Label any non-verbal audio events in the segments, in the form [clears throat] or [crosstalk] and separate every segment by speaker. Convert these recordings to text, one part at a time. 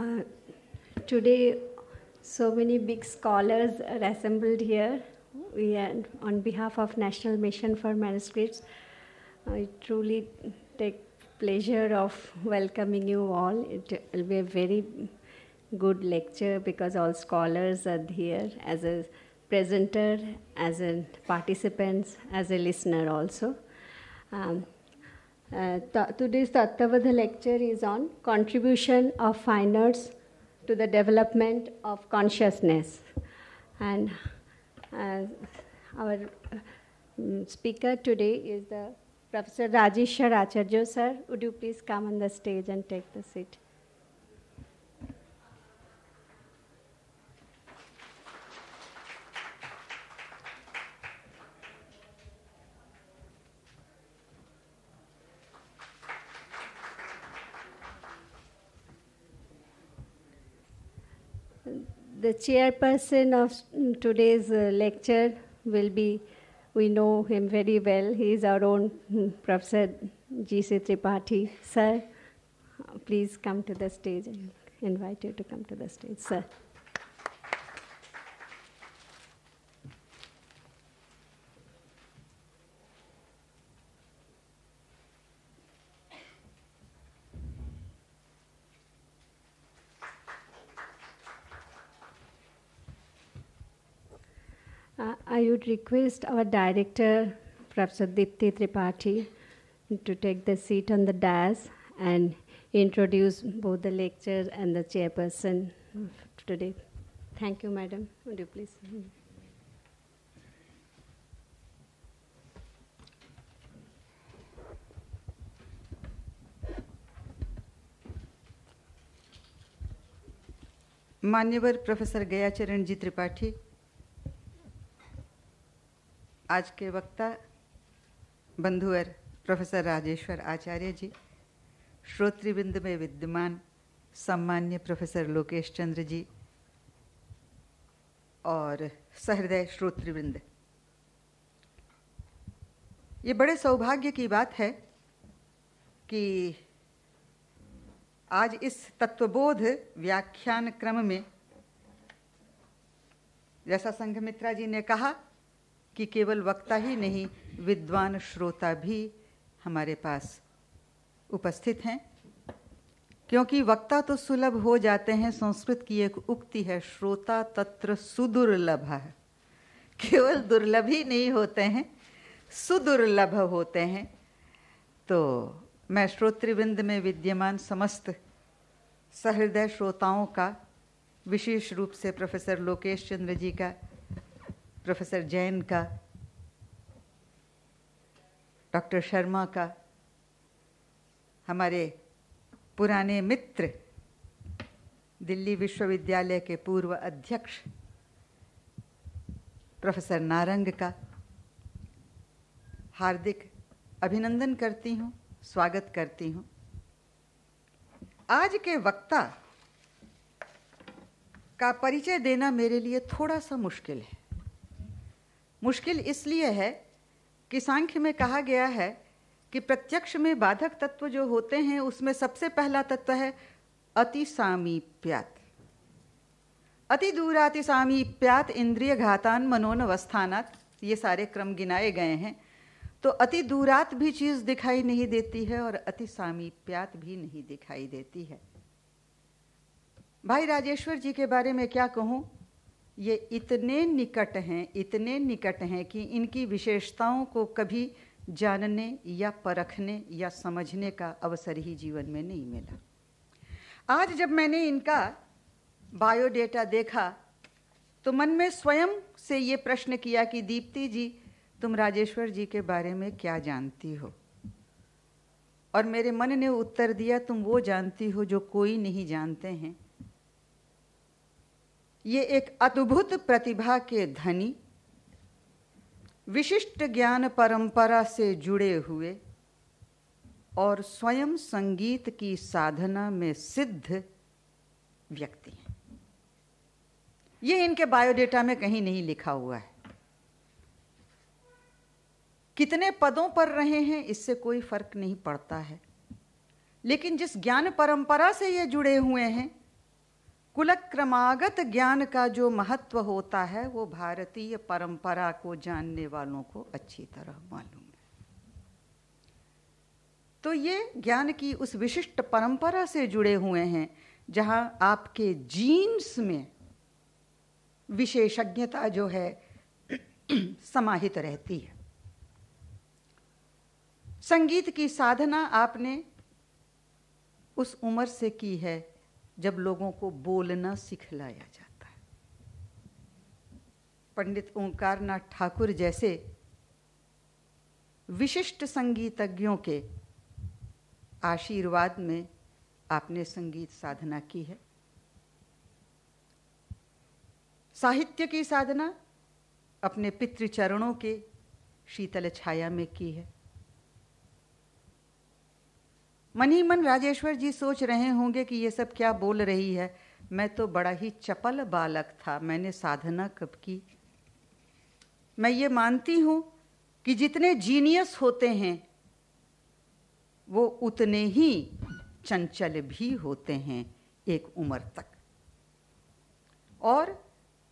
Speaker 1: Uh, today, so many big scholars are assembled here. We on behalf of National Mission for Manuscripts, I truly take pleasure of welcoming you all. It will be a very good lecture because all scholars are here as a presenter, as a participant, as a listener also. Um, uh, th- today's Tattavadha lecture is on contribution of fine arts to the development of consciousness. And uh, our um, speaker today is the Professor Rajeshwar Acharya sir. Would you please come on the stage and take the seat? the chairperson of today's uh, lecture will be, we know him very well. He is our own hmm, Professor G.C. Tripathi. Sir, please come to the stage. I invite you to come to the stage, sir. Uh, I would request our director, Professor Dipti Tripathi, to take the seat on the dais and introduce both the lecturer and the chairperson today. Thank you, madam. Would you please?
Speaker 2: मान्यवर Professor गयाचरण जी आज के वक्ता बंधुअर professor Rajeshwar आचार्य जी श्रोतृबिंद में विद्यमान सम्मान्य professor Lokesh चंद्र जी और सहृदय श्रोतृविंद ये बड़े सौभाग्य की बात है कि आज इस तत्वबोध व्याख्यान क्रम में जैसा संघमित्रा जी ने कहा कि केवल वक्ता ही नहीं विद्वान श्रोता भी हमारे पास उपस्थित हैं क्योंकि वक्ता तो सुलभ हो जाते हैं संस्कृत की एक उक्ति है श्रोता तत्र सुदुर्लभ है केवल दुर्लभ ही नहीं होते हैं सुदुर्लभ होते हैं तो मैं श्रोतृविंद में विद्यमान समस्त सहृदय श्रोताओं का विशेष रूप से प्रोफेसर लोकेश चंद्र जी का प्रोफेसर जैन का डॉक्टर शर्मा का हमारे पुराने मित्र दिल्ली विश्वविद्यालय के पूर्व अध्यक्ष प्रोफेसर नारंग का हार्दिक अभिनंदन करती हूँ स्वागत करती हूँ आज के वक्ता का परिचय देना मेरे लिए थोड़ा सा मुश्किल है मुश्किल इसलिए है कि सांख्य में कहा गया है कि प्रत्यक्ष में बाधक तत्व जो होते हैं उसमें सबसे पहला तत्व है अति सामीप्यात अति अति सामीप्यात इंद्रिय घातान मनोन अवस्थानात ये सारे क्रम गिनाए गए हैं तो अति दूरात भी चीज़ दिखाई नहीं देती है और अति सामीप्यात भी नहीं दिखाई देती है भाई राजेश्वर जी के बारे में क्या कहूँ ये इतने निकट हैं इतने निकट हैं कि इनकी विशेषताओं को कभी जानने या परखने या समझने का अवसर ही जीवन में नहीं मिला आज जब मैंने इनका बायोडेटा देखा तो मन में स्वयं से ये प्रश्न किया कि दीप्ति जी तुम राजेश्वर जी के बारे में क्या जानती हो और मेरे मन ने उत्तर दिया तुम वो जानती हो जो कोई नहीं जानते हैं ये एक अद्भुत प्रतिभा के धनी विशिष्ट ज्ञान परंपरा से जुड़े हुए और स्वयं संगीत की साधना में सिद्ध व्यक्ति हैं ये इनके बायोडेटा में कहीं नहीं लिखा हुआ है कितने पदों पर रहे हैं इससे कोई फर्क नहीं पड़ता है लेकिन जिस ज्ञान परंपरा से ये जुड़े हुए हैं कुलक्रमागत ज्ञान का जो महत्व होता है वो भारतीय परंपरा को जानने वालों को अच्छी तरह मालूम है तो ये ज्ञान की उस विशिष्ट परंपरा से जुड़े हुए हैं जहां आपके जीन्स में विशेषज्ञता जो है [clears throat] समाहित रहती है संगीत की साधना आपने उस उम्र से की है जब लोगों को बोलना सिखलाया जाता है पंडित ओंकार नाथ ठाकुर जैसे विशिष्ट संगीतज्ञों के आशीर्वाद में आपने संगीत साधना की है साहित्य की साधना अपने पितृचरणों के शीतल छाया में की है मन ही मन राजेश्वर जी सोच रहे होंगे कि ये सब क्या बोल रही है मैं तो बड़ा ही चपल बालक था मैंने साधना कब की मैं ये मानती हूँ कि जितने जीनियस होते हैं वो उतने ही चंचल भी होते हैं एक उम्र तक और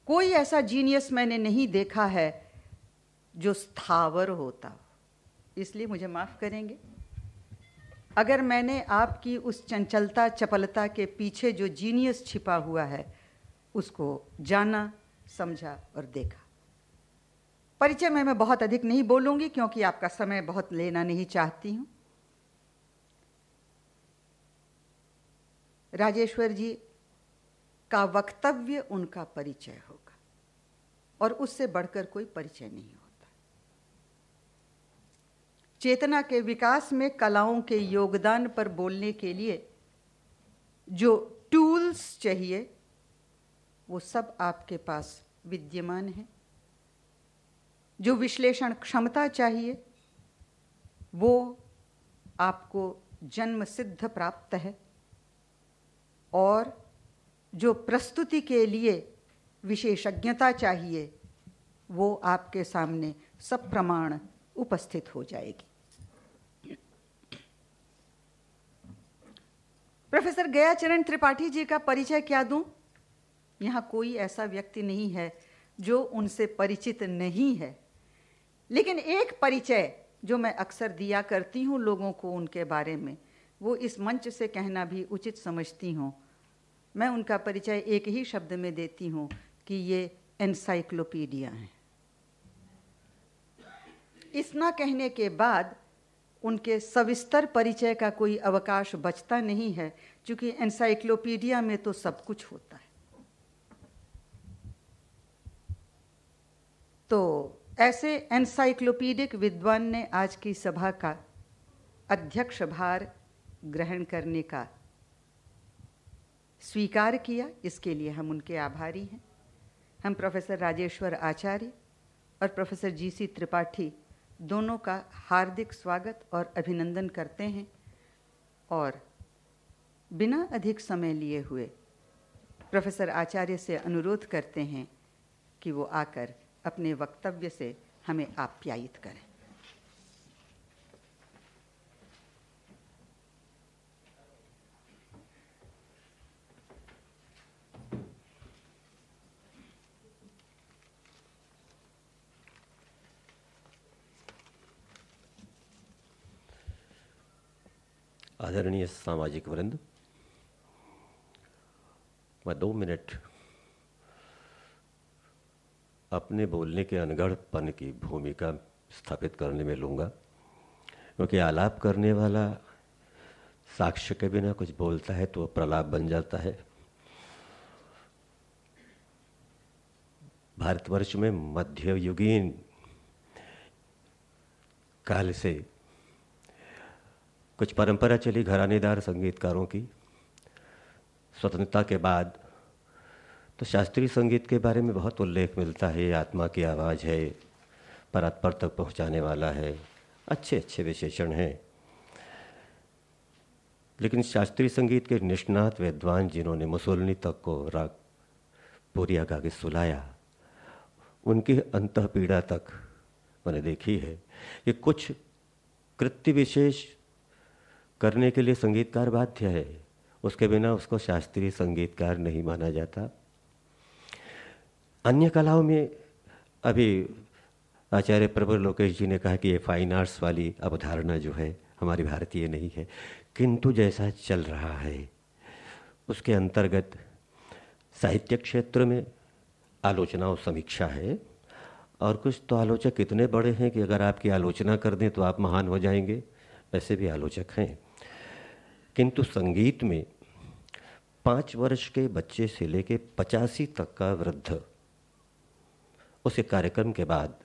Speaker 2: कोई ऐसा जीनियस मैंने नहीं देखा है जो स्थावर होता इसलिए मुझे माफ़ करेंगे अगर मैंने आपकी उस चंचलता चपलता के पीछे जो जीनियस छिपा हुआ है उसको जाना समझा और देखा परिचय में मैं बहुत अधिक नहीं बोलूंगी क्योंकि आपका समय बहुत लेना नहीं चाहती हूँ राजेश्वर जी का वक्तव्य उनका परिचय होगा और उससे बढ़कर कोई परिचय नहीं होगा चेतना के विकास में कलाओं के योगदान पर बोलने के लिए जो टूल्स चाहिए वो सब आपके पास विद्यमान है जो विश्लेषण क्षमता चाहिए वो आपको जन्म सिद्ध प्राप्त है और जो प्रस्तुति के लिए विशेषज्ञता चाहिए वो आपके सामने सब प्रमाण उपस्थित हो जाएगी प्रोफेसर गयाचरण त्रिपाठी जी का परिचय क्या दूं? यहाँ कोई ऐसा व्यक्ति नहीं है जो उनसे परिचित नहीं है लेकिन एक परिचय जो मैं अक्सर दिया करती हूँ लोगों को उनके बारे में वो इस मंच से कहना भी उचित समझती हूँ मैं उनका परिचय एक ही शब्द में देती हूँ कि ये एनसाइक्लोपीडिया हैं इतना कहने के बाद उनके सविस्तर परिचय का कोई अवकाश बचता नहीं है क्योंकि एनसाइक्लोपीडिया में तो सब कुछ होता है तो ऐसे एनसाइक्लोपीडिक विद्वान ने आज की सभा का अध्यक्ष भार ग्रहण करने का स्वीकार किया इसके लिए हम उनके आभारी हैं हम प्रोफेसर राजेश्वर आचार्य और प्रोफेसर जी सी त्रिपाठी दोनों का हार्दिक स्वागत और अभिनंदन करते हैं और बिना अधिक समय लिए हुए प्रोफेसर आचार्य से अनुरोध करते हैं कि वो आकर अपने वक्तव्य से हमें आप्यायित करें
Speaker 3: सामाजिक वृंद मैं दो मिनट अपने बोलने के अनगढ़पन की भूमिका स्थापित करने में लूंगा क्योंकि आलाप करने वाला साक्ष्य के बिना कुछ बोलता है तो प्रलाप बन जाता है भारतवर्ष में मध्ययुगीन काल से कुछ परंपरा चली घरानेदार संगीतकारों की स्वतंत्रता के बाद तो शास्त्रीय संगीत के बारे में बहुत उल्लेख मिलता है आत्मा की आवाज़ है परात्पर तक पहुंचाने वाला है अच्छे अच्छे विशेषण हैं लेकिन शास्त्रीय संगीत के निष्णात विद्वान जिन्होंने मुसोलनी तक को राग पूरिया गा के सुलाया उनकी अंत पीड़ा तक मैंने देखी है कि कुछ कृत्य विशेष करने के लिए संगीतकार बाध्य है उसके बिना उसको शास्त्रीय संगीतकार नहीं माना जाता अन्य कलाओं में अभी आचार्य प्रबल लोकेश जी ने कहा कि ये फाइन आर्ट्स वाली अवधारणा जो है हमारी भारतीय नहीं है किंतु जैसा चल रहा है उसके अंतर्गत साहित्य क्षेत्र में आलोचना और समीक्षा है और कुछ तो आलोचक इतने बड़े हैं कि अगर आपकी आलोचना कर दें तो आप महान हो जाएंगे ऐसे भी आलोचक हैं किंतु संगीत में पाँच वर्ष के बच्चे से लेके पचासी तक का वृद्ध उस कार्यक्रम के बाद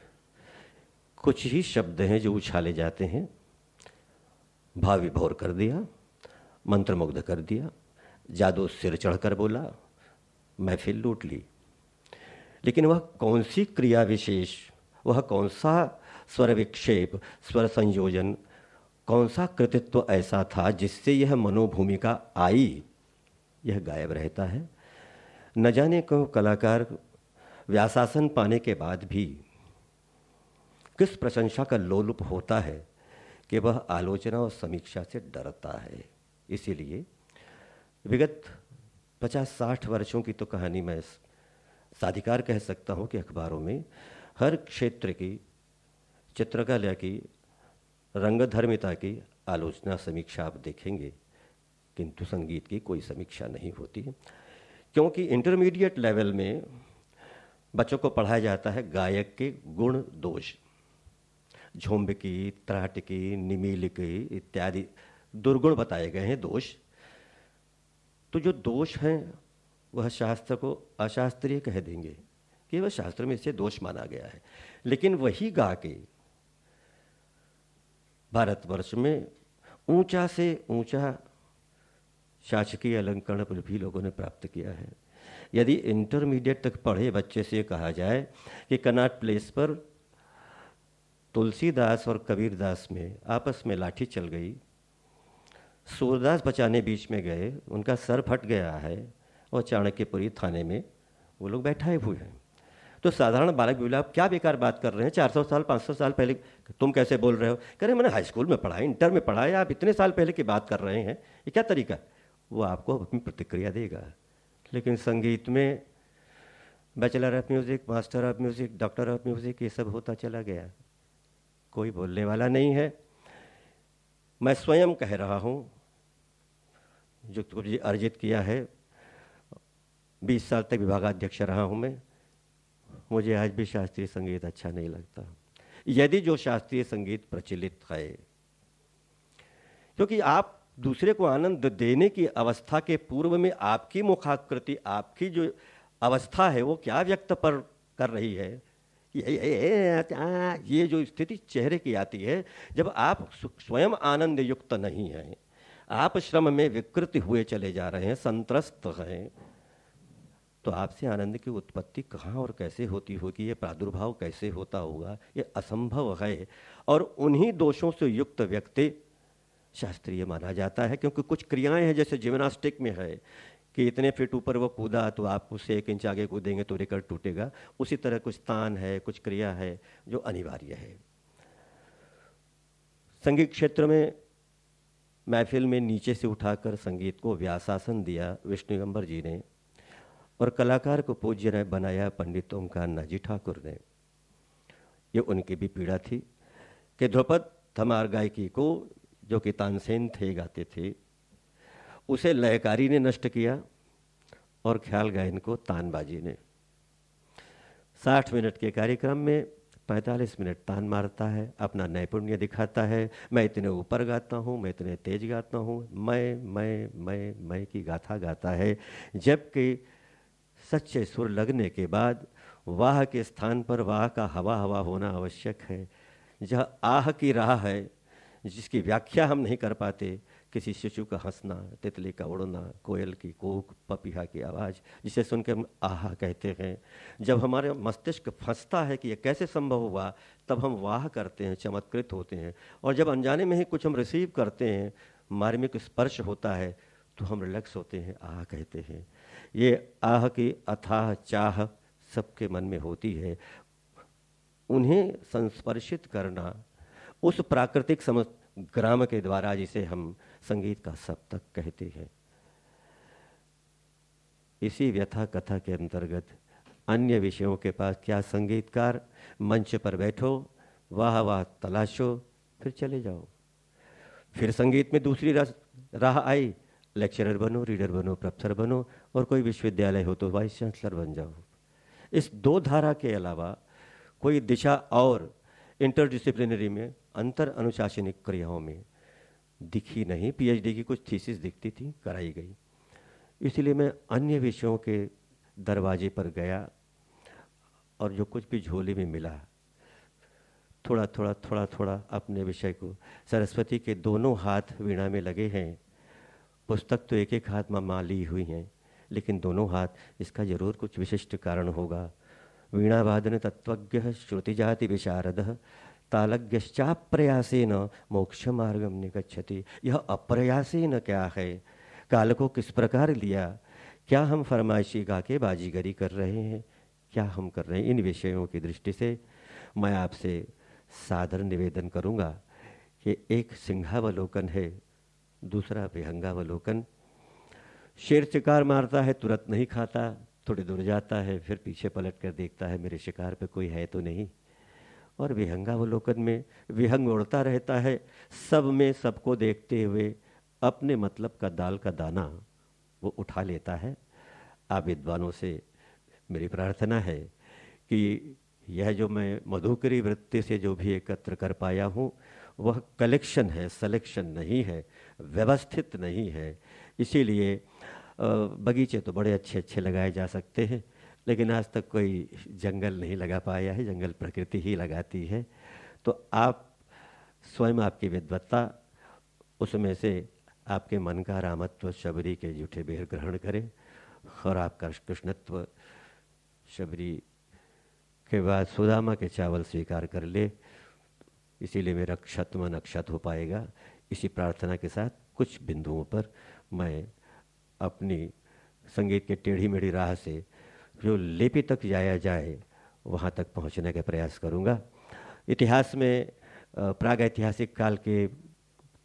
Speaker 3: कुछ ही शब्द हैं जो उछाले जाते हैं भाव विभोर कर दिया मंत्रमुग्ध कर दिया जादू सिर चढ़कर बोला महफिल लूट ली लेकिन वह कौन सी क्रिया विशेष वह कौन सा स्वर विक्षेप स्वर संयोजन कौन सा कृतित्व ऐसा था जिससे यह मनोभूमिका आई यह गायब रहता है न जाने को कलाकार व्यासासन पाने के बाद भी किस प्रशंसा का लोलुप होता है कि वह आलोचना और समीक्षा से डरता है इसीलिए विगत पचास साठ वर्षों की तो कहानी मैं साधिकार कह सकता हूँ कि अखबारों में हर क्षेत्र की चित्रकला की रंगधर्मिता की आलोचना समीक्षा आप देखेंगे किंतु संगीत की कोई समीक्षा नहीं होती क्योंकि इंटरमीडिएट लेवल में बच्चों को पढ़ाया जाता है गायक के गुण दोष झुंब की त्राट की निमील की इत्यादि दुर्गुण बताए गए हैं दोष तो जो दोष हैं वह शास्त्र को अशास्त्रीय कह देंगे कि वह शास्त्र में इसे दोष माना गया है लेकिन वही गा के भारतवर्ष में ऊंचा से ऊंचा शासकीय अलंकरण पर भी लोगों ने प्राप्त किया है यदि इंटरमीडिएट तक पढ़े बच्चे से कहा जाए कि कनाट प्लेस पर तुलसीदास और कबीरदास में आपस में लाठी चल गई सूरदास बचाने बीच में गए उनका सर फट गया है और चाणक्यपुरी थाने में वो लोग बैठाए हुए हैं तो साधारण बालक बोले आप क्या बेकार बात कर रहे हैं चार सौ साल पाँच सौ साल पहले तुम कैसे बोल रहे हो कह रहे मैंने हाई स्कूल में पढ़ा इंटर में पढ़ा है आप इतने साल पहले की बात कर रहे हैं ये क्या तरीका वो आपको अपनी प्रतिक्रिया देगा लेकिन संगीत में bachelor of music master of music doctor of music ये सब होता चला गया कोई बोलने वाला नहीं है मैं स्वयं कह रहा हूँ जो अर्जित किया है बीस साल तक विभागाध्यक्ष रहा हूँ मैं मुझे आज भी शास्त्रीय संगीत अच्छा नहीं लगता यदि जो शास्त्रीय संगीत प्रचलित है क्योंकि आप दूसरे को आनंद देने की अवस्था के पूर्व में आपकी मुखाकृति आपकी जो अवस्था है वो क्या व्यक्त पर कर रही है ये ये, ये जो स्थिति चेहरे की आती है जब आप स्वयं आनंद युक्त नहीं हैं आप श्रम में विकृति हुए चले जा रहे हैं संतरस्त हैं तो आपसे आनंद की उत्पत्ति कहाँ और कैसे होती होगी ये प्रादुर्भाव कैसे होता होगा ये असंभव है और उन्हीं दोषों से युक्त व्यक्ति शास्त्रीय माना जाता है क्योंकि कुछ क्रियाएं हैं जैसे जिम्नास्टिक में है कि इतने फीट ऊपर वो कूदा तो आप उससे एक इंच आगे कूदेंगे तो रिकॉर्ड टूटेगा उसी तरह कुछ तान है कुछ क्रिया है जो अनिवार्य है संगीत क्षेत्र में महफिल में नीचे से उठाकर संगीत को व्यासासन दिया विष्णुगंबर जी ने और कलाकार को पूज्य ने बनाया पंडित ओमकार नाजी ठाकुर ने ये उनकी भी पीड़ा थी कि ध्रुपद थमार गायकी को जो कि तानसेन थे गाते थे उसे लयकारी ने नष्ट किया और ख्याल गायन को तानबाजी ने 60 मिनट के कार्यक्रम में 45 मिनट तान मारता है अपना नैपुण्य दिखाता है मैं इतने ऊपर गाता हूँ मैं इतने तेज गाता हूँ मैं मैं मैं मैं की गाथा गाता है जबकि सच्चे सुर लगने के बाद वाह के स्थान पर वाह का हवा हवा होना आवश्यक है जह आह की राह है जिसकी व्याख्या हम नहीं कर पाते किसी शिशु का हंसना तितली का उड़ना कोयल की कूक पपीहा की आवाज़ जिसे सुनकर हम आहा कहते हैं जब हमारे मस्तिष्क फंसता है कि यह कैसे संभव हुआ तब हम वाह करते हैं चमत्कृत होते हैं और जब अनजाने में ही कुछ हम रिसीव करते हैं मार्मिक स्पर्श होता है तो हम रिलैक्स होते हैं आह कहते हैं ये आह की अथाह चाह सबके मन में होती है उन्हें संस्पर्शित करना उस प्राकृतिक सम ग्राम के द्वारा जिसे हम संगीत का सप्तक कहते हैं इसी व्यथा कथा के अंतर्गत अन्य विषयों के पास क्या संगीतकार मंच पर बैठो वाह वाह तलाशो फिर चले जाओ फिर संगीत में दूसरी राह आई लेक्चरर बनो रीडर बनो प्रोफेसर बनो और कोई विश्वविद्यालय हो तो वाइस चांसलर बन जाओ इस दो धारा के अलावा कोई दिशा और इंटरडिसिप्लिनरी में अंतर अनुशासनिक क्रियाओं में दिखी नहीं पीएचडी की कुछ थीसिस दिखती थी कराई गई इसलिए मैं अन्य विषयों के दरवाजे पर गया और जो कुछ भी झोले में मिला थोड़ा थोड़ा थोड़ा थोड़ा अपने विषय को सरस्वती के दोनों हाथ वीणा में लगे हैं पुस्तक तो एक एक हाथ में माली हुई हैं लेकिन दोनों हाथ इसका जरूर कुछ विशिष्ट कारण होगा वीणावादन तत्वज्ञ श्रुतिजाति विशारद न मोक्ष मार्गम निगछति यह न क्या है काल को किस प्रकार लिया क्या हम फरमाइशी गा के बाजीगरी कर रहे हैं क्या हम कर रहे हैं इन विषयों की दृष्टि से मैं आपसे सादर निवेदन करूँगा कि एक सिंहावलोकन है दूसरा विहंगावलोकन शेर शिकार मारता है तुरंत नहीं खाता थोड़ी दूर जाता है फिर पीछे पलट कर देखता है मेरे शिकार पे कोई है तो नहीं और विहंगावलोकन में विहंग उड़ता रहता है सब में सबको देखते हुए अपने मतलब का दाल का दाना वो उठा लेता है आप विद्वानों से मेरी प्रार्थना है कि यह जो मैं मधुकरी वृत्ति से जो भी एकत्र कर पाया हूँ वह कलेक्शन है सलेक्शन नहीं है व्यवस्थित नहीं है इसीलिए बगीचे तो बड़े अच्छे अच्छे लगाए जा सकते हैं लेकिन आज तक कोई जंगल नहीं लगा पाया है जंगल प्रकृति ही लगाती है तो आप स्वयं आपकी विद्वत्ता उसमें से आपके मन का रामत्व शबरी के जूठे बेर ग्रहण करें और आपका कृष्णत्व शबरी के बाद सुदामा के चावल स्वीकार कर ले इसीलिए मेरा मन अक्षत हो पाएगा इसी प्रार्थना के साथ कुछ बिंदुओं पर मैं अपनी संगीत के टेढ़ी मेढ़ी राह से जो लेपी तक जाया जाए वहाँ तक पहुँचने का प्रयास करूँगा इतिहास में प्राग ऐतिहासिक काल के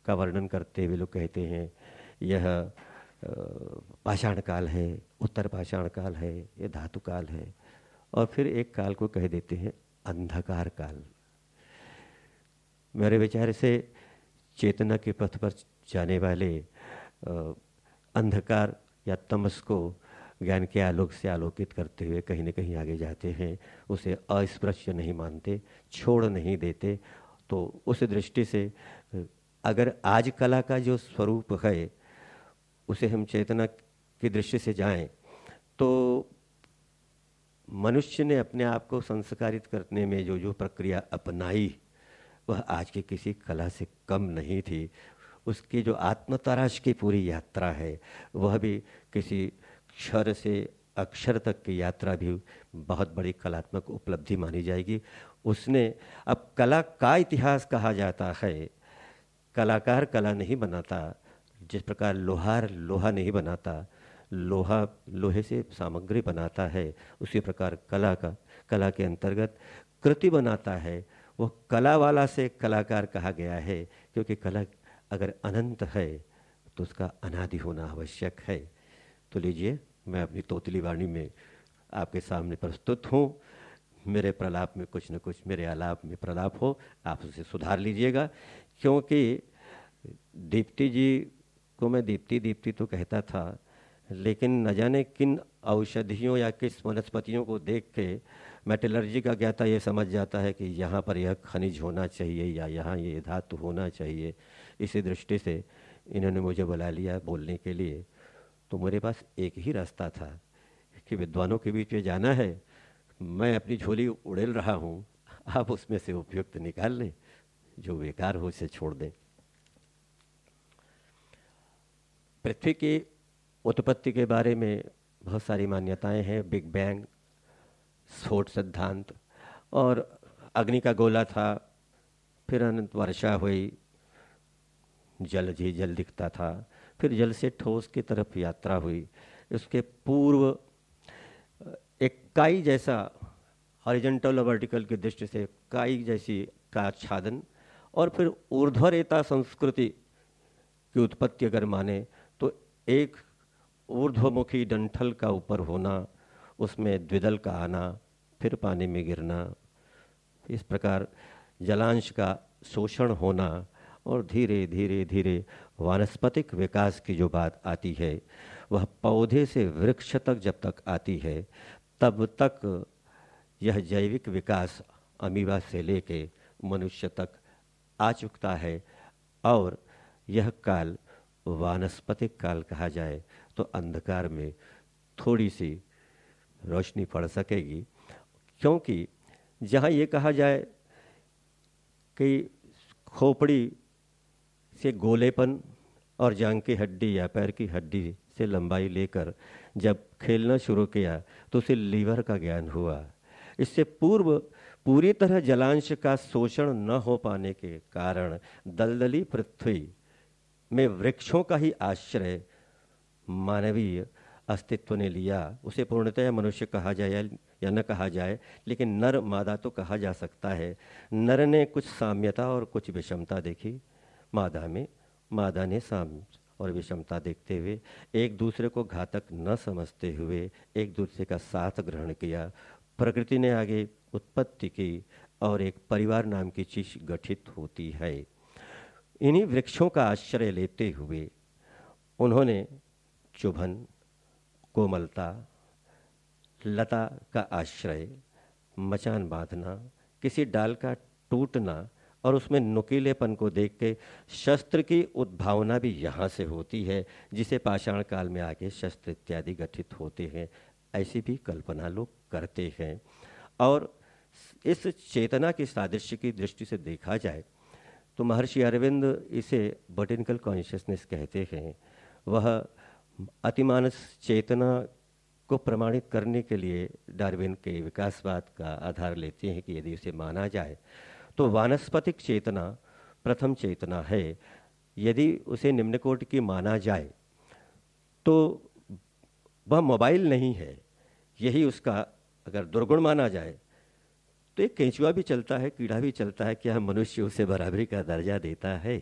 Speaker 3: का वर्णन करते हुए लोग कहते हैं यह पाषाण काल है उत्तर पाषाण काल है ये धातु काल है और फिर एक काल को कह देते हैं अंधकार काल मेरे विचार से चेतना के पथ पर जाने वाले अंधकार या तमस को ज्ञान के आलोक से आलोकित करते हुए कहीं न कहीं आगे जाते हैं उसे अस्पृश्य नहीं मानते छोड़ नहीं देते तो उस दृष्टि से अगर आज कला का जो स्वरूप है उसे हम चेतना की दृष्टि से जाएं तो मनुष्य ने अपने आप को संस्कारित करने में जो जो प्रक्रिया अपनाई वह आज की किसी कला से कम नहीं थी उसकी जो आत्मतराश की पूरी यात्रा है वह भी किसी क्षर से अक्षर तक की यात्रा भी बहुत बड़ी कलात्मक उपलब्धि मानी जाएगी उसने अब कला का इतिहास कहा जाता है कलाकार कला नहीं बनाता जिस प्रकार लोहार लोहा नहीं बनाता लोहा लोहे से सामग्री बनाता है उसी प्रकार कला का कला के अंतर्गत कृति बनाता है वो कला वाला से कलाकार कहा गया है क्योंकि कला अगर अनंत है तो उसका अनादि होना आवश्यक है तो लीजिए मैं अपनी तोतली वाणी में आपके सामने प्रस्तुत हूँ मेरे प्रलाप में कुछ न कुछ मेरे आलाप में प्रलाप हो आप उसे सुधार लीजिएगा क्योंकि दीप्ति जी को मैं दीप्ति दीप्ति तो कहता था लेकिन न जाने किन औषधियों या किस वनस्पतियों को देख के मेटलर्जी का ज्ञाता ये समझ जाता है कि यहाँ पर यह खनिज होना चाहिए या यहाँ ये धातु होना चाहिए इसी दृष्टि से इन्होंने मुझे बुला लिया बोलने के लिए तो मेरे पास एक ही रास्ता था कि विद्वानों के बीच में जाना है मैं अपनी झोली उड़ेल रहा हूँ आप उसमें से उपयुक्त निकाल लें जो बेकार हो उसे छोड़ दें पृथ्वी की उत्पत्ति के बारे में बहुत सारी मान्यताएं हैं बिग बैंग स्फोट सिद्धांत और अग्नि का गोला था फिर अनंत वर्षा हुई जल ही जल दिखता था फिर जल से ठोस की तरफ यात्रा हुई उसके पूर्व एक काई जैसा हॉरिजेंटल और वर्टिकल की दृष्टि से काई जैसी का आच्छादन और फिर ऊर्ध्वरेता संस्कृति की उत्पत्ति अगर माने तो एक ऊर्ध्वमुखी डंठल का ऊपर होना उसमें द्विदल का आना फिर पानी में गिरना इस प्रकार जलांश का शोषण होना और धीरे धीरे धीरे वानस्पतिक विकास की जो बात आती है वह पौधे से वृक्ष तक जब तक आती है तब तक यह जैविक विकास अमीबा से लेके मनुष्य तक आ चुकता है और यह काल वानस्पतिक काल कहा जाए तो अंधकार में थोड़ी सी रोशनी पड़ सकेगी क्योंकि जहाँ ये कहा जाए कि खोपड़ी से गोलेपन और जांग की हड्डी या पैर की हड्डी से लंबाई लेकर जब खेलना शुरू किया तो उसे लीवर का ज्ञान हुआ इससे पूर्व पूरी तरह जलांश का शोषण न हो पाने के कारण दलदली पृथ्वी में वृक्षों का ही आश्रय मानवीय अस्तित्व ने लिया उसे पूर्णतया मनुष्य कहा जाए या न कहा जाए लेकिन नर मादा तो कहा जा सकता है नर ने कुछ साम्यता और कुछ विषमता देखी मादा में मादा ने साम और विषमता देखते हुए एक दूसरे को घातक न समझते हुए एक दूसरे का साथ ग्रहण किया प्रकृति ने आगे उत्पत्ति की और एक परिवार नाम की चीज गठित होती है इन्हीं वृक्षों का आश्रय लेते हुए उन्होंने चुभन कोमलता लता का आश्रय मचान बांधना किसी डाल का टूटना और उसमें नुकीलेपन को देख के शस्त्र की उद्भावना भी यहाँ से होती है जिसे पाषाण काल में आके शस्त्र इत्यादि गठित होते हैं ऐसी भी कल्पना लोग करते हैं और इस चेतना के सादृश्य की दृष्टि से देखा जाए तो महर्षि अरविंद इसे बोटेनिकल कॉन्शियसनेस कहते हैं वह अतिमानस चेतना को प्रमाणित करने के लिए डार्विन के विकासवाद का आधार लेते हैं कि यदि उसे माना जाए तो वानस्पतिक चेतना प्रथम चेतना है यदि उसे निम्न कोट की माना जाए तो वह मोबाइल नहीं है यही उसका अगर दुर्गुण माना जाए तो एक केंचुआ भी चलता है कीड़ा भी चलता है क्या मनुष्य उसे बराबरी का दर्जा देता है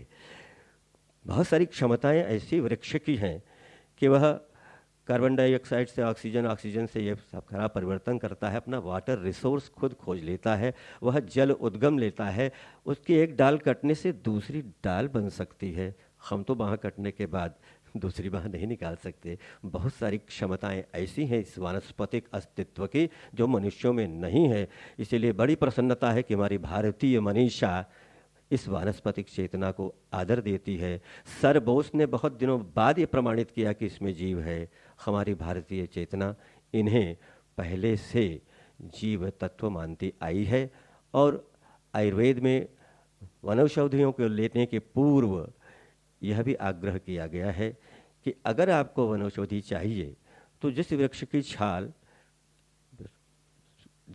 Speaker 3: बहुत सारी क्षमताएं ऐसी वृक्ष की हैं कि वह कार्बन डाइऑक्साइड से ऑक्सीजन ऑक्सीजन से ये खराब परिवर्तन करता है अपना वाटर रिसोर्स खुद खोज लेता है वह जल उद्गम लेता है उसकी एक डाल कटने से दूसरी डाल बन सकती है हम तो बाह कटने के बाद दूसरी बाह नहीं निकाल सकते बहुत सारी क्षमताएं ऐसी हैं इस वानस्पतिक अस्तित्व की जो मनुष्यों में नहीं है इसीलिए बड़ी प्रसन्नता है कि हमारी भारतीय मनीषा इस वानस्पतिक चेतना को आदर देती है सर बोस ने बहुत दिनों बाद ये प्रमाणित किया कि इसमें जीव है हमारी भारतीय चेतना इन्हें पहले से जीव तत्व मानती आई है और आयुर्वेद में वनौषधियों को लेने के पूर्व यह भी आग्रह किया गया है कि अगर आपको वनौषधि चाहिए तो जिस वृक्ष की छाल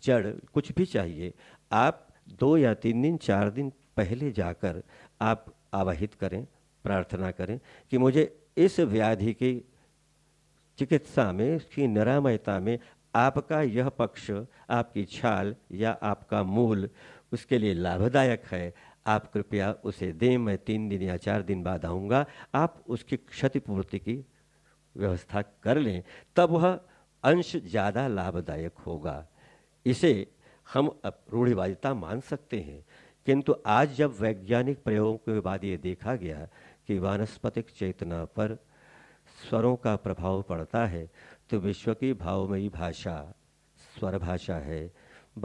Speaker 3: जड़ कुछ भी चाहिए आप दो या तीन दिन चार दिन पहले जाकर आप आवाहित करें प्रार्थना करें कि मुझे इस व्याधि की चिकित्सा में उसकी निरामयता में आपका यह पक्ष आपकी छाल या आपका मूल उसके लिए लाभदायक है आप कृपया उसे दें मैं तीन दिन या चार दिन बाद आऊँगा आप उसकी क्षतिपूर्ति की व्यवस्था कर लें तब वह अंश ज़्यादा लाभदायक होगा इसे हम रूढ़िवादिता मान सकते हैं किंतु आज जब वैज्ञानिक प्रयोगों के बाद ये देखा गया कि वानस्पतिक चेतना पर स्वरों का प्रभाव पड़ता है तो विश्व की भावमयी भाषा स्वर भाषा है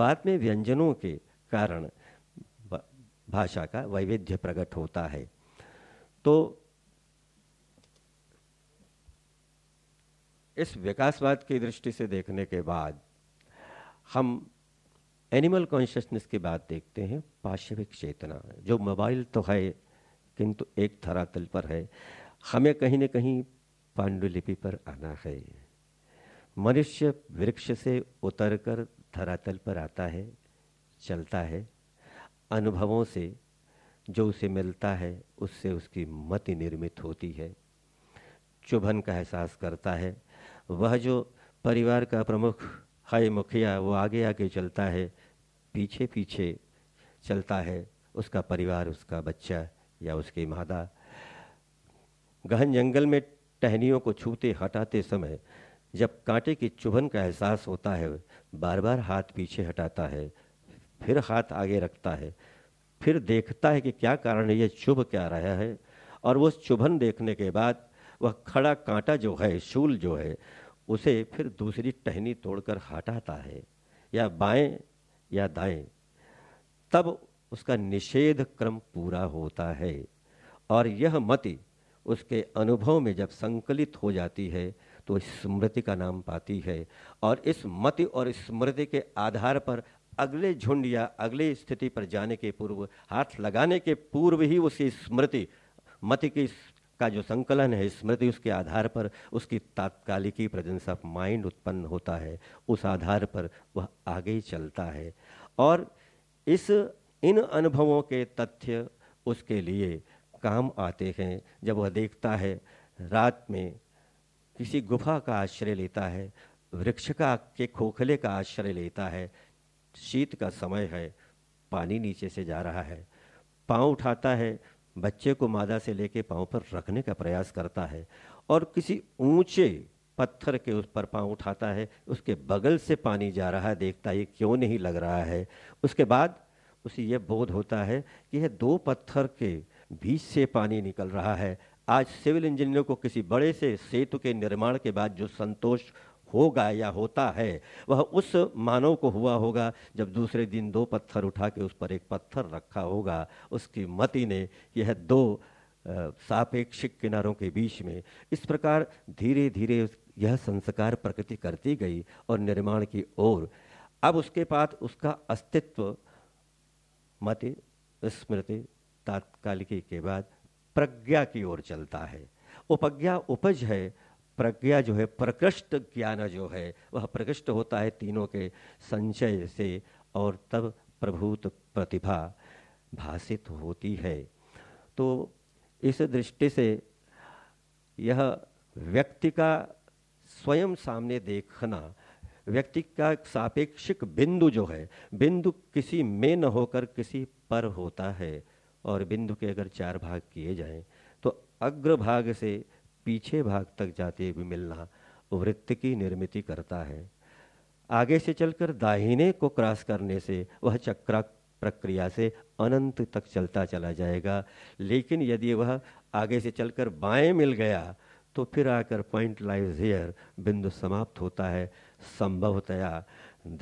Speaker 3: बाद में व्यंजनों के कारण भाषा का वैविध्य प्रकट होता है तो इस विकासवाद की दृष्टि से देखने के बाद हम एनिमल कॉन्शियसनेस की बात देखते हैं पार्श्विक चेतना जो मोबाइल तो है किंतु एक तल पर है हमें कहीं ना कहीं पांडुलिपि पर आना है मनुष्य वृक्ष से उतरकर धरातल पर आता है चलता है अनुभवों से जो उसे मिलता है उससे उसकी मति निर्मित होती है चुभन का एहसास करता है वह जो परिवार का प्रमुख हाय मुखिया वो आगे आगे चलता है पीछे पीछे चलता है उसका परिवार उसका बच्चा या उसकी मादा गहन जंगल में टहनियों को छूते हटाते समय जब कांटे की चुभन का एहसास होता है बार बार हाथ पीछे हटाता है फिर हाथ आगे रखता है फिर देखता है कि क्या कारण है यह चुभ क्या रहा है और वो चुभन देखने के बाद वह खड़ा कांटा जो है शूल जो है उसे फिर दूसरी टहनी तोड़कर हटाता है या बाएं या दाएं तब उसका निषेध क्रम पूरा होता है और यह मति उसके अनुभव में जब संकलित हो जाती है तो स्मृति का नाम पाती है और इस मति और स्मृति के आधार पर अगले झुंड या अगले स्थिति पर जाने के पूर्व हाथ लगाने के पूर्व ही उसकी स्मृति मति की का जो संकलन है स्मृति उसके आधार पर उसकी तात्कालिकी प्रेजेंस ऑफ माइंड उत्पन्न होता है उस आधार पर वह आगे चलता है और इस इन अनुभवों के तथ्य उसके लिए काम आते हैं जब वह देखता है रात में किसी गुफा का आश्रय लेता है वृक्ष का के खोखले का आश्रय लेता है शीत का समय है पानी नीचे से जा रहा है पाँव उठाता है बच्चे को मादा से लेके पाँव पर रखने का प्रयास करता है और किसी ऊंचे पत्थर के उस पर पाँव उठाता है उसके बगल से पानी जा रहा है देखता है क्यों नहीं लग रहा है उसके बाद उसे यह बोध होता है कि यह दो पत्थर के बीच से पानी निकल रहा है आज सिविल इंजीनियरों को किसी बड़े से सेतु के निर्माण के बाद जो संतोष होगा या होता है वह उस मानव को हुआ होगा जब दूसरे दिन दो पत्थर उठा के उस पर एक पत्थर रखा होगा उसकी मति ने यह दो सापेक्षिक किनारों के बीच में इस प्रकार धीरे धीरे यह संस्कार प्रकृति करती गई और निर्माण की ओर अब उसके बाद उसका अस्तित्व मति स्मृति तात्कालिकी के बाद प्रज्ञा की ओर चलता है उपज्ञा उपज है प्रज्ञा जो है प्रकृष्ट ज्ञान जो है वह प्रकृष्ट होता है तीनों के संचय से और तब प्रभूत प्रतिभा भाषित होती है तो इस दृष्टि से यह व्यक्ति का स्वयं सामने देखना व्यक्ति का सापेक्षिक बिंदु जो है बिंदु किसी में न होकर किसी पर होता है और बिंदु के अगर चार भाग किए जाएं तो अग्र भाग से पीछे भाग तक जाते हुए मिलना वृत्त की निर्मिति करता है आगे से चलकर दाहिने को क्रॉस करने से वह चक्रा प्रक्रिया से अनंत तक चलता चला जाएगा लेकिन यदि वह आगे से चलकर बाएं मिल गया तो फिर आकर पॉइंट लाइज हेयर बिंदु समाप्त होता है संभवतया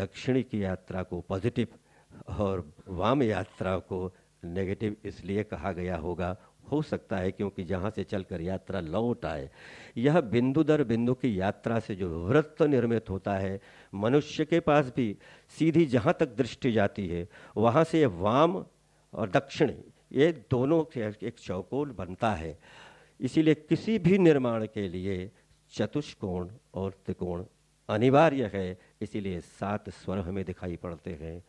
Speaker 3: दक्षिणी की यात्रा को पॉजिटिव और वाम यात्रा को नेगेटिव इसलिए कहा गया होगा हो सकता है क्योंकि जहाँ से चलकर यात्रा लौट आए यह बिंदु दर बिंदु की यात्रा से जो वृत्त निर्मित होता है मनुष्य के पास भी सीधी जहाँ तक दृष्टि जाती है वहाँ से वाम और दक्षिण ये दोनों एक चौकोर बनता है इसीलिए किसी भी निर्माण के लिए चतुष्कोण और त्रिकोण अनिवार्य है इसीलिए सात स्वर हमें दिखाई पड़ते हैं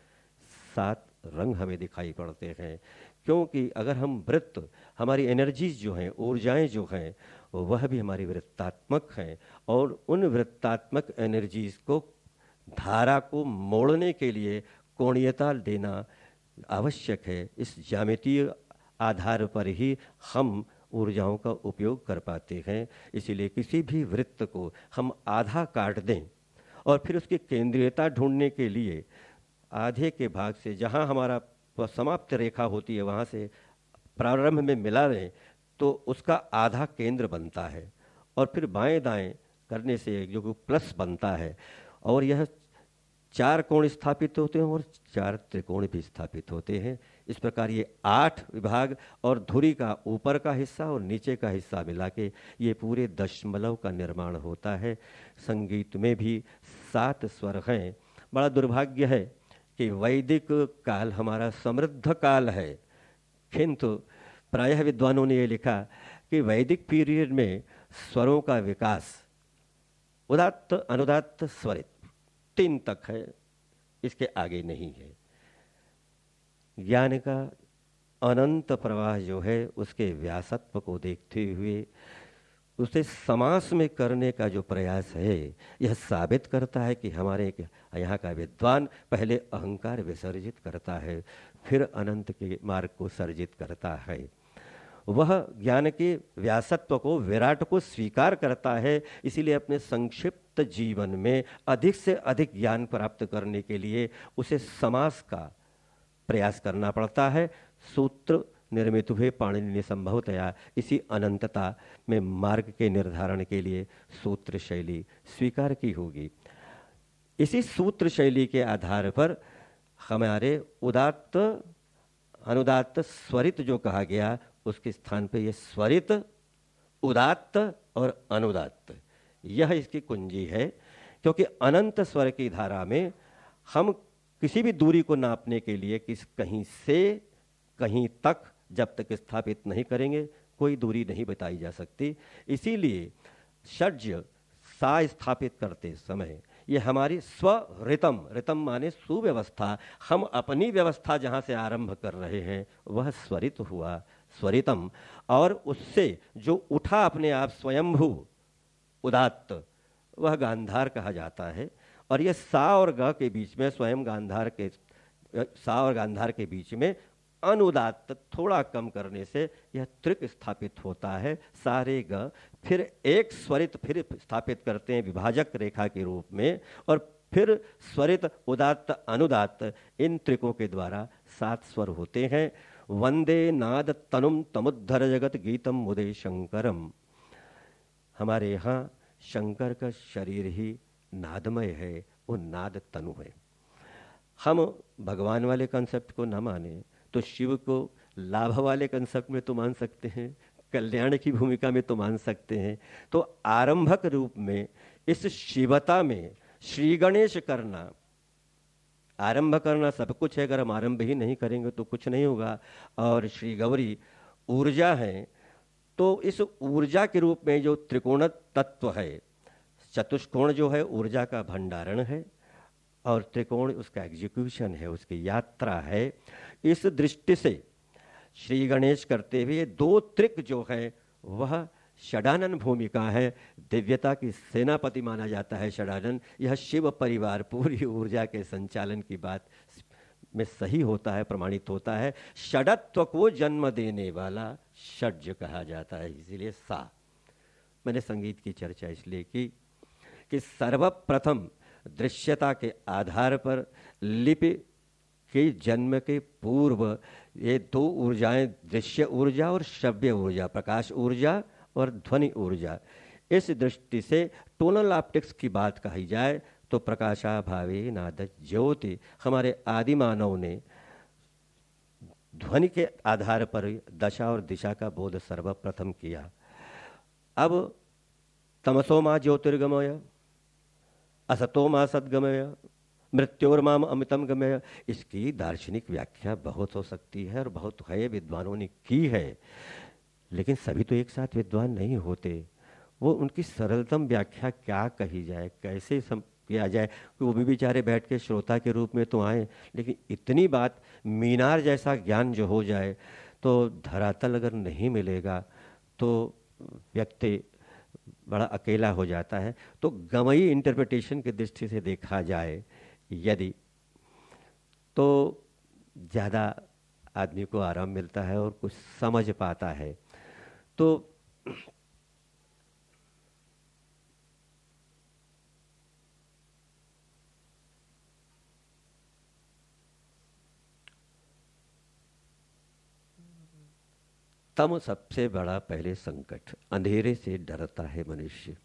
Speaker 3: सात रंग हमें दिखाई पड़ते हैं क्योंकि अगर हम वृत्त हमारी एनर्जीज जो हैं ऊर्जाएं जो हैं वह भी हमारी वृत्तात्मक हैं और उन वृत्तात्मक एनर्जीज को धारा को मोड़ने के लिए कोणीयता देना आवश्यक है इस ज्यामितीय आधार पर ही हम ऊर्जाओं का उपयोग कर पाते हैं इसीलिए किसी भी वृत्त को हम आधा काट दें और फिर उसकी केंद्रीयता ढूंढने के लिए आधे के भाग से जहाँ हमारा समाप्त रेखा होती है वहाँ से प्रारंभ में मिला रहे तो उसका आधा केंद्र बनता है और फिर बाएं दाएं करने से जो प्लस बनता है और यह चार कोण स्थापित होते हैं और चार त्रिकोण भी स्थापित होते हैं इस प्रकार ये आठ विभाग और धुरी का ऊपर का हिस्सा और नीचे का हिस्सा मिला के ये पूरे दशमलव का निर्माण होता है संगीत में भी सात स्वर हैं बड़ा दुर्भाग्य है कि वैदिक काल हमारा समृद्ध काल है किंतु प्रायः विद्वानों ने यह लिखा कि वैदिक पीरियड में स्वरों का विकास उदात्त अनुदात्त स्वरित तीन तक है इसके आगे नहीं है ज्ञान का अनंत प्रवाह जो है उसके व्यासत्व को देखते हुए उसे समास में करने का जो प्रयास है यह साबित करता है कि हमारे यहाँ का विद्वान पहले अहंकार विसर्जित करता है फिर अनंत के मार्ग को सर्जित करता है वह ज्ञान के व्यासत्व को विराट को स्वीकार करता है इसीलिए अपने संक्षिप्त जीवन में अधिक से अधिक ज्ञान प्राप्त करने के लिए उसे समास का प्रयास करना पड़ता है सूत्र निर्मित हुए पाणिनि ने संभवतया इसी अनंतता में मार्ग के निर्धारण के लिए सूत्र शैली स्वीकार की होगी इसी सूत्र शैली के आधार पर हमारे उदात्त अनुदात्त स्वरित जो कहा गया उसके स्थान पर यह स्वरित उदात्त और अनुदात्त यह इसकी कुंजी है क्योंकि अनंत स्वर की धारा में हम किसी भी दूरी को नापने के लिए किस कहीं से कहीं तक जब तक स्थापित नहीं करेंगे कोई दूरी नहीं बताई जा सकती इसीलिए षड्ज सा स्थापित करते समय ये हमारी स्वरितम रितम माने सुव्यवस्था हम अपनी व्यवस्था जहाँ से आरंभ कर रहे हैं वह स्वरित हुआ स्वरितम और उससे जो उठा अपने आप स्वयंभू उदात्त वह गांधार कहा जाता है और यह सा और ग के बीच में स्वयं गांधार के सा और गांधार के बीच में अनुदात थोड़ा कम करने से यह त्रिक स्थापित होता है सारे ग फिर एक स्वरित फिर स्थापित करते हैं विभाजक रेखा के रूप में और फिर स्वरित उदात्त अनुदात इन त्रिकों के द्वारा सात स्वर होते हैं वंदे नाद तनुम तमुद्धर जगत गीतम मुदे शंकरम हमारे यहाँ शंकर का शरीर ही नादमय है वो नाद तनु है हम भगवान वाले कंसेप्ट को न माने तो शिव को लाभ वाले कंसेप्ट में तो मान सकते हैं कल्याण की भूमिका में तो मान सकते हैं तो आरंभक रूप में इस शिवता में श्री गणेश करना आरंभ करना सब कुछ है अगर हम आरंभ ही नहीं करेंगे तो कुछ नहीं होगा और श्री गौरी ऊर्जा है तो इस ऊर्जा के रूप में जो त्रिकोण तत्व है चतुष्कोण जो है ऊर्जा का भंडारण है और त्रिकोण उसका एग्जीक्यूशन है उसकी यात्रा है इस दृष्टि से श्री गणेश करते हुए दो त्रिक जो है वह षडानन भूमिका है दिव्यता की सेनापति माना जाता है षडानन यह शिव परिवार पूरी ऊर्जा के संचालन की बात में सही होता है प्रमाणित होता है षडत्व को जन्म देने वाला षड्ज कहा जाता है इसीलिए सा मैंने संगीत की चर्चा इसलिए की कि सर्वप्रथम दृश्यता के आधार पर लिपि कि जन्म के पूर्व ये दो ऊर्जाएं दृश्य ऊर्जा और शव्य ऊर्जा प्रकाश ऊर्जा और ध्वनि ऊर्जा इस दृष्टि से टोनल ऑप्टिक्स की बात कही जाए तो प्रकाशाभावे नाद ज्योति हमारे आदि मानव ने ध्वनि के आधार पर दशा और दिशा का बोध सर्वप्रथम किया अब तमसो माँ ज्योतिर्गमय असतो माँ सदगमय मृत्योर्माम अमितम गमय इसकी दार्शनिक व्याख्या बहुत हो सकती है और बहुत है विद्वानों ने की है लेकिन सभी तो एक साथ विद्वान नहीं होते वो उनकी सरलतम व्याख्या क्या कही जाए कैसे सम किया जाए कि वो भी बेचारे बैठ के श्रोता के रूप में तो आए लेकिन इतनी बात मीनार जैसा ज्ञान जो हो जाए तो धरातल अगर नहीं मिलेगा तो व्यक्ति बड़ा अकेला हो जाता है तो गमई इंटरप्रिटेशन की दृष्टि से देखा जाए यदि तो ज़्यादा आदमी को आराम मिलता है और कुछ समझ पाता है तो तम सबसे बड़ा पहले संकट अंधेरे से डरता है मनुष्य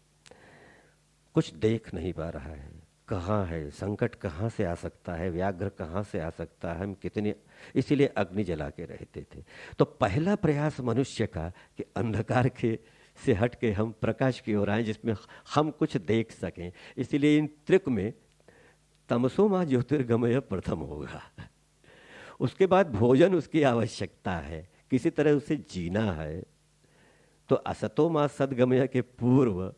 Speaker 3: कुछ देख नहीं पा रहा है कहाँ है संकट कहाँ से आ सकता है व्याघ्र कहाँ से आ सकता है हम कितने इसीलिए अग्नि जला के रहते थे तो पहला प्रयास मनुष्य का कि अंधकार के से हट के हम प्रकाश की ओर आए जिसमें हम कुछ देख सकें इसीलिए इन त्रिक में तमसोमा ज्योतिर्गमय प्रथम होगा उसके बाद भोजन उसकी आवश्यकता है किसी तरह उसे जीना है तो असतो माँ सदगमय के पूर्व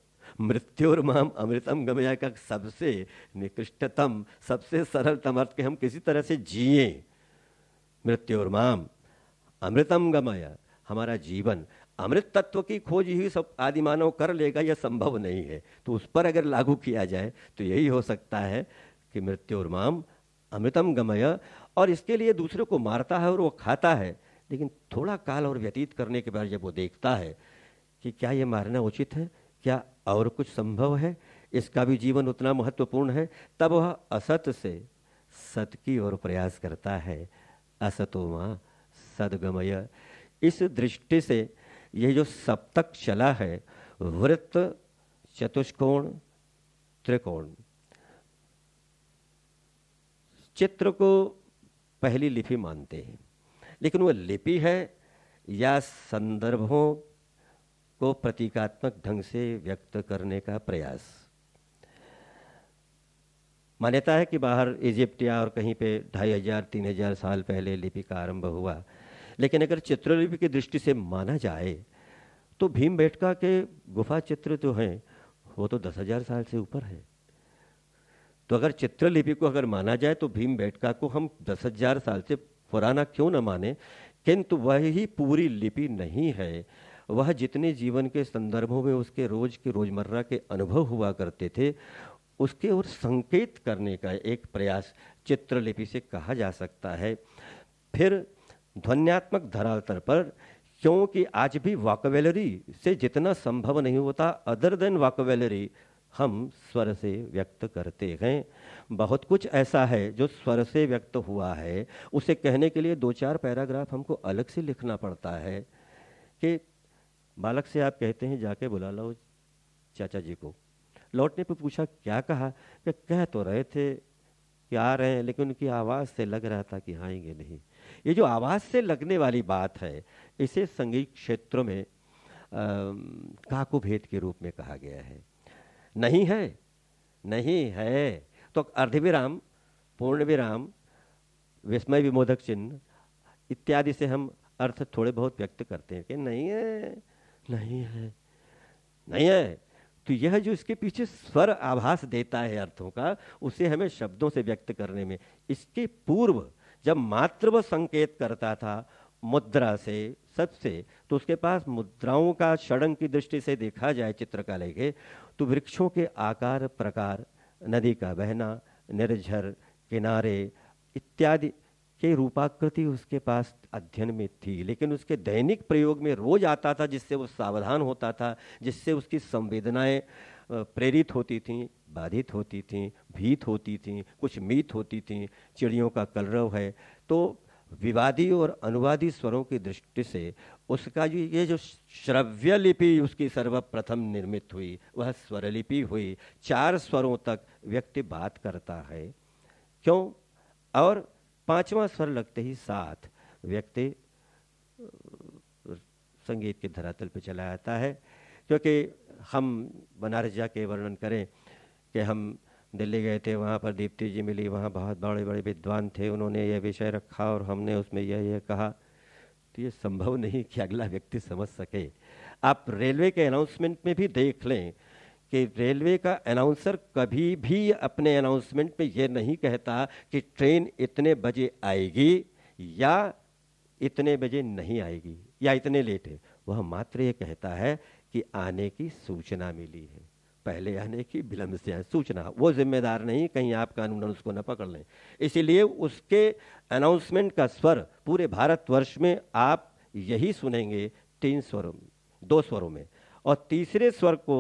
Speaker 3: मृत्युर्माम अमृतम गमया का सबसे निकृष्टतम सबसे सरलतम अर्थ के हम किसी तरह से जिए मृत्युर्माम अमृतम गमया हमारा जीवन अमृत तत्व की खोज ही सब आदि मानव कर लेगा यह संभव नहीं है तो उस पर अगर लागू किया जाए तो यही हो सकता है कि मृत्युर्माम अमृतम गमय और इसके लिए दूसरे को मारता है और वो खाता है लेकिन थोड़ा काल और व्यतीत करने के बाद जब वो देखता है कि क्या ये मारना उचित है क्या और कुछ संभव है इसका भी जीवन उतना महत्वपूर्ण है तब वह असत से सत की ओर प्रयास करता है असतो माँ सदगमय इस दृष्टि से यह जो सप्तक चला है वृत्त चतुष्कोण त्रिकोण चित्र को पहली लिपि मानते हैं लेकिन वह लिपि है या संदर्भों को प्रतीकात्मक ढंग से व्यक्त करने का प्रयास मान्यता है कि बाहर इजिप्ट या और कहीं पे ढाई हजार तीन हजार साल पहले लिपि का आरंभ हुआ लेकिन अगर चित्रलिपि की दृष्टि से माना जाए तो भीम बैठका के गुफा चित्र जो हैं वो तो दस हजार साल से ऊपर है तो अगर चित्रलिपि को अगर माना जाए तो भीम बैठका को हम दस हजार साल से पुराना क्यों ना माने किंतु वही पूरी लिपि नहीं है वह जितने जीवन के संदर्भों में उसके रोज के रोजमर्रा के अनुभव हुआ करते थे उसके और संकेत करने का एक प्रयास चित्रलिपि से कहा जा सकता है फिर ध्वन्यात्मक धरातल पर क्योंकि आज भी वाकवेलरी से जितना संभव नहीं होता अदर देन वाकवेलरी हम स्वर से व्यक्त करते हैं बहुत कुछ ऐसा है जो स्वर से व्यक्त हुआ है उसे कहने के लिए दो चार पैराग्राफ हमको अलग से लिखना पड़ता है कि बालक से आप कहते हैं जाके बुला लो चाचा जी को लौटने पर पूछा क्या कहा कि कह तो रहे थे कि आ रहे हैं लेकिन उनकी आवाज़ से लग रहा था कि आएंगे नहीं ये जो आवाज़ से लगने वाली बात है इसे संगीत क्षेत्र में काकु भेद के रूप में कहा गया है नहीं है नहीं है तो अर्धविराम पूर्ण विराम विस्मय विमोदक चिन्ह इत्यादि से हम अर्थ थोड़े बहुत व्यक्त करते हैं कि नहीं है नहीं है नहीं है तो यह जो इसके पीछे स्वर आभास देता है अर्थों का उसे हमें शब्दों से व्यक्त करने में इसके पूर्व जब मात्र वह संकेत करता था मुद्रा से सबसे तो उसके पास मुद्राओं का षडंग की दृष्टि से देखा जाए चित्रकला के तो वृक्षों के आकार प्रकार नदी का बहना निर्झर किनारे इत्यादि कि रूपाकृति उसके पास अध्ययन में थी लेकिन उसके दैनिक प्रयोग में रोज आता था जिससे वो सावधान होता था जिससे उसकी संवेदनाएं प्रेरित होती थीं बाधित होती थीं भीत होती थीं कुछ मीत होती थीं चिड़ियों का कलरव है तो विवादी और अनुवादी स्वरों की दृष्टि से उसका जो ये जो श्रव्य लिपि उसकी सर्वप्रथम निर्मित हुई वह स्वरलिपि हुई चार स्वरों तक व्यक्ति बात करता है क्यों और पांचवा स्वर लगते ही साथ व्यक्ति संगीत के धरातल पर चला आता है क्योंकि हम बनारस जाके वर्णन करें कि हम दिल्ली गए थे वहाँ पर दीप्ति जी मिली वहाँ बहुत बड़े बड़े विद्वान थे उन्होंने यह विषय रखा और हमने उसमें यह यह कहा तो ये संभव नहीं कि अगला व्यक्ति समझ सके आप रेलवे के अनाउंसमेंट में भी देख लें कि रेलवे का अनाउंसर कभी भी अपने अनाउंसमेंट में यह नहीं कहता कि ट्रेन इतने बजे आएगी या इतने बजे नहीं आएगी या इतने लेट है वह मात्र ये कहता है कि आने की सूचना मिली है पहले आने की विलंब से सूचना वो जिम्मेदार नहीं कहीं आप कानून उसको न पकड़ लें इसीलिए उसके अनाउंसमेंट का स्वर पूरे भारतवर्ष में आप यही सुनेंगे तीन स्वरों में दो स्वरों में और तीसरे स्वर को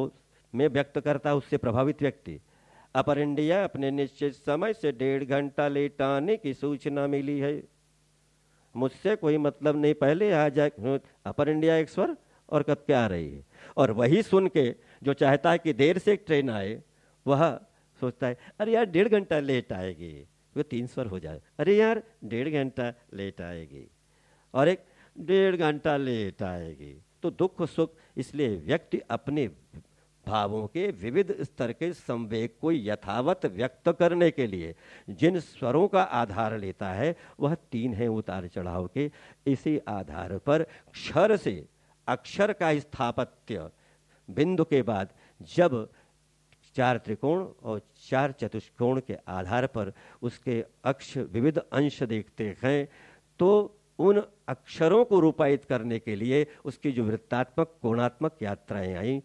Speaker 3: मैं व्यक्त करता उससे प्रभावित व्यक्ति अपर इंडिया अपने निश्चित समय से डेढ़ घंटा लेट आने की सूचना मिली है मुझसे कोई मतलब नहीं पहले आ जाए अपर इंडिया एक स्वर और कब क्या आ रही है और वही सुन के जो चाहता है कि देर से ट्रेन आए वह सोचता है अरे यार डेढ़ घंटा लेट आएगी वो तीन स्वर हो जाए अरे यार डेढ़ घंटा लेट आएगी और एक डेढ़ घंटा लेट आएगी तो दुख सुख इसलिए व्यक्ति अपने भावों के विविध स्तर के संवेग को यथावत व्यक्त करने के लिए जिन स्वरों का आधार लेता है वह तीन है उतार चढ़ाव के इसी आधार पर क्षर से अक्षर का स्थापत्य बिंदु के बाद जब चार त्रिकोण और चार चतुष्कोण के आधार पर उसके अक्ष विविध अंश देखते हैं तो उन अक्षरों को रूपायित करने के लिए उसकी जो वृत्तात्मक कोणात्मक यात्राएं आई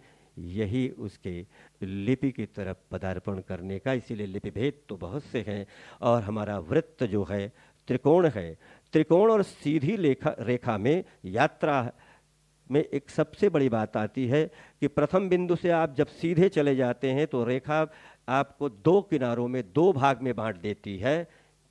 Speaker 3: यही उसके लिपि की तरफ पदार्पण करने का इसीलिए लिपि भेद तो बहुत से हैं और हमारा वृत्त जो है त्रिकोण है त्रिकोण और सीधी लेखा रेखा में यात्रा में एक सबसे बड़ी बात आती है कि प्रथम बिंदु से आप जब सीधे चले जाते हैं तो रेखा आपको दो किनारों में दो भाग में बांट देती है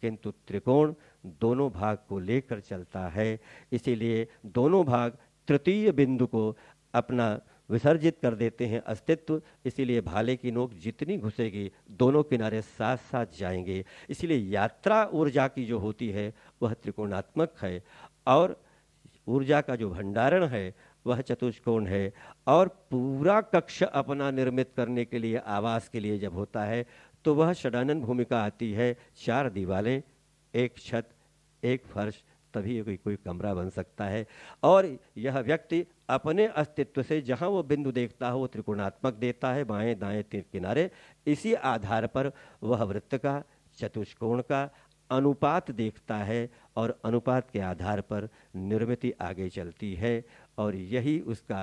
Speaker 3: किंतु त्रिकोण दोनों भाग को लेकर चलता है इसीलिए दोनों भाग तृतीय बिंदु को अपना विसर्जित कर देते हैं अस्तित्व इसीलिए भाले की नोक जितनी घुसेगी दोनों किनारे साथ साथ जाएंगे इसलिए यात्रा ऊर्जा की जो होती है वह त्रिकोणात्मक है और ऊर्जा का जो भंडारण है वह चतुष्कोण है और पूरा कक्ष अपना निर्मित करने के लिए आवास के लिए जब होता है तो वह षडानंद भूमिका आती है चार दीवारें एक छत एक फर्श तभी कोई कोई कमरा बन सकता है और यह व्यक्ति अपने अस्तित्व से जहाँ वो बिंदु देखता है वो त्रिकोणात्मक देता है बाएं दाएं तीन किनारे इसी आधार पर वह वृत्त का चतुष्कोण का अनुपात देखता है और अनुपात के आधार पर निर्मिति आगे चलती है और यही उसका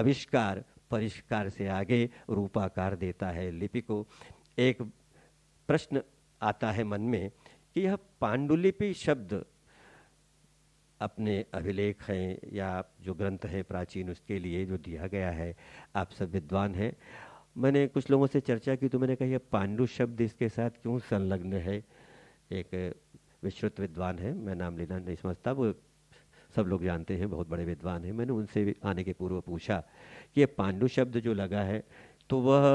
Speaker 3: आविष्कार परिष्कार से आगे रूपाकार देता है लिपि को एक प्रश्न आता है मन में कि यह पांडुलिपि शब्द अपने अभिलेख हैं या जो ग्रंथ हैं प्राचीन उसके लिए जो दिया गया है आप सब विद्वान हैं मैंने कुछ लोगों से चर्चा की तो मैंने कहा यह पांडु शब्द इसके साथ क्यों संलग्न है एक विश्रुत विद्वान है मैं नाम लेना नहीं समझता वो सब लोग जानते हैं बहुत बड़े विद्वान हैं मैंने उनसे आने के पूर्व पूछा कि ये पांडु शब्द जो लगा है तो वह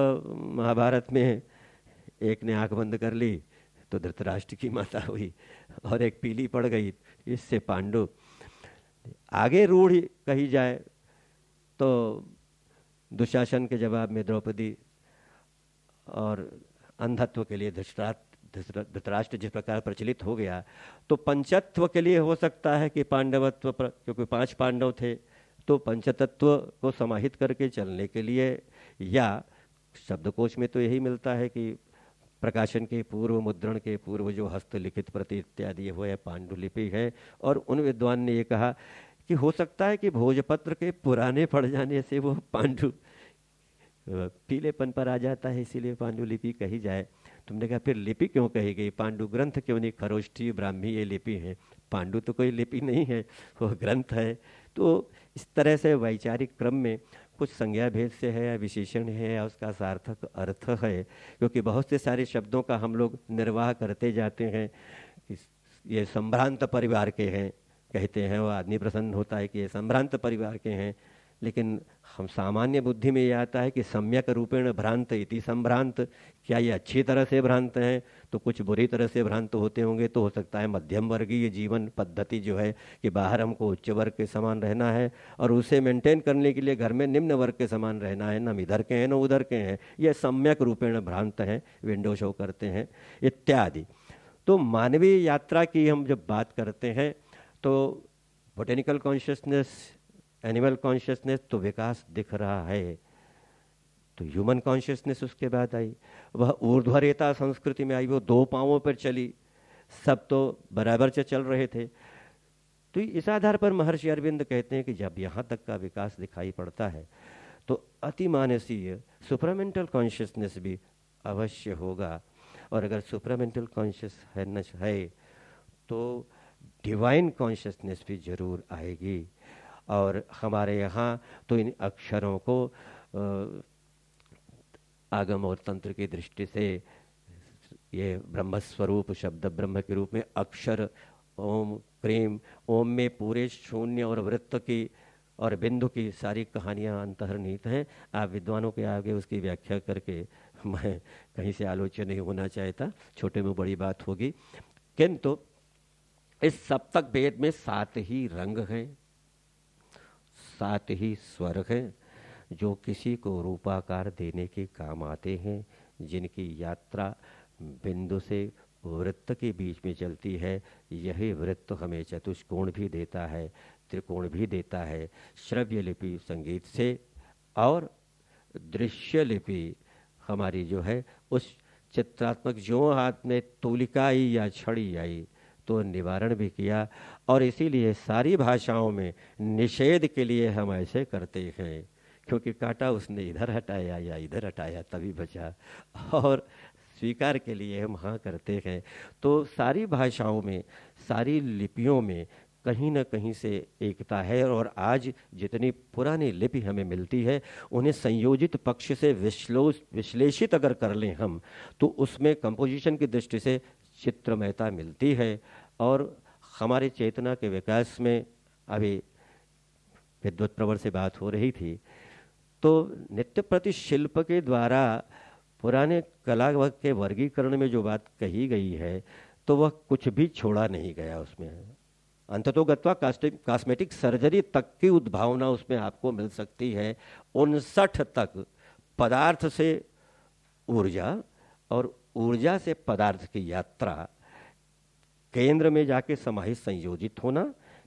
Speaker 3: महाभारत में एक ने आँख बंद कर ली तो धृतराष्ट्र की माता हुई और एक पीली पड़ गई इससे पांडु आगे रूढ़ कही जाए तो दुशासन के जवाब में द्रौपदी और अंधत्व के लिए धृतराष्ट्र धृतराष्ट्र जिस प्रकार प्रचलित हो गया तो पंचत्व के लिए हो सकता है कि पांडवत्व पर क्योंकि पांच पांडव थे तो पंचतत्व को समाहित करके चलने के लिए या शब्दकोश में तो यही मिलता है कि प्रकाशन के पूर्व मुद्रण के पूर्व जो हस्तलिखित प्रति इत्यादि हुए पांडुलिपि है और उन विद्वान ने ये कहा कि हो सकता है कि भोजपत्र के पुराने पड़ जाने से वो पांडु पीलेपन पर आ जाता है इसीलिए पांडुलिपि कही जाए तुमने कहा फिर लिपि क्यों कही गई पांडु ग्रंथ क्यों नहीं खरोष्ठी ब्राह्मी ये लिपि है पांडु तो कोई लिपि नहीं है वो ग्रंथ है तो इस तरह से वैचारिक क्रम में कुछ संज्ञा भेद से है या विशेषण है या उसका सार्थक अर्थ है क्योंकि बहुत से सारे शब्दों का हम लोग निर्वाह करते जाते हैं ये संभ्रांत परिवार के हैं कहते हैं वो आदमी प्रसन्न होता है कि ये संभ्रांत परिवार के हैं लेकिन हम सामान्य बुद्धि में यह आता है कि सम्यक रूपेण भ्रांत इति संभ्रांत क्या ये अच्छी तरह से भ्रांत हैं तो कुछ बुरी तरह से भ्रांत होते होंगे तो हो सकता है मध्यम वर्गीय जीवन पद्धति जो है कि बाहर हमको उच्च वर्ग के समान रहना है और उसे मेंटेन करने के लिए घर में निम्न वर्ग के समान रहना है हम इधर के हैं न उधर के हैं ये सम्यक रूपेण भ्रांत हैं विंडो शो करते हैं इत्यादि तो मानवीय यात्रा की हम जब बात करते हैं तो बोटेनिकल कॉन्शियसनेस एनिमल कॉन्शियसनेस तो विकास दिख रहा है तो ह्यूमन कॉन्शियसनेस उसके बाद आई वह ऊर्ध्वरेता संस्कृति में आई वो दो पाँवों पर चली सब तो बराबर से चल रहे थे तो इस आधार पर महर्षि अरविंद कहते हैं कि जब यहाँ तक का विकास दिखाई पड़ता है तो अतिमानसीय सुपरामेंटल कॉन्शियसनेस भी अवश्य होगा और अगर सुपरामेंटल कॉन्शियस है तो डिवाइन कॉन्शियसनेस भी जरूर आएगी और हमारे यहाँ तो इन अक्षरों को आगम और तंत्र की दृष्टि से ये ब्रह्मस्वरूप शब्द ब्रह्म के रूप में अक्षर ओम प्रेम ओम में पूरे शून्य और वृत्त की और बिंदु की सारी कहानियाँ अंतर्निहित हैं आप विद्वानों के आगे उसकी व्याख्या करके मैं कहीं से आलोचना नहीं होना चाहता छोटे में बड़ी बात होगी किंतु इस सप्तक वेद में सात ही रंग हैं सात ही स्वर्ग हैं जो किसी को रूपाकार देने के काम आते हैं जिनकी यात्रा बिंदु से वृत्त के बीच में चलती है यही वृत्त हमें चतुष्कोण भी देता है त्रिकोण भी देता है श्रव्य लिपि संगीत से और दृश्य लिपि हमारी जो है उस चित्रात्मक जो हाथ में तूलिका आई या छड़ी आई तो निवारण भी किया और इसीलिए सारी भाषाओं में निषेध के लिए हम ऐसे करते हैं क्योंकि काटा उसने इधर हटाया या इधर हटाया तभी बचा और स्वीकार के लिए हम हाँ करते हैं तो सारी भाषाओं में सारी लिपियों में कहीं ना कहीं से एकता है और आज जितनी पुरानी लिपि हमें मिलती है उन्हें संयोजित पक्ष से विश्लोष विश्लेषित अगर कर लें हम तो उसमें कंपोजिशन की दृष्टि से चित्रमयता मिलती है और हमारे चेतना के विकास में अभी विद्वत प्रवर से बात हो रही थी तो नित्य प्रति शिल्प के द्वारा पुराने कला के वर्गीकरण में जो बात कही गई है तो वह कुछ भी छोड़ा नहीं गया उसमें तो गत्वा कास्मेटिक सर्जरी तक की उद्भावना उसमें आपको मिल सकती है उनसठ तक पदार्थ से ऊर्जा और ऊर्जा से पदार्थ की यात्रा केंद्र में जाके समाहित संयोजित होना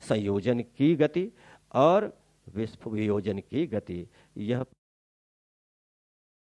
Speaker 3: संयोजन की गति और वियोजन की गति यह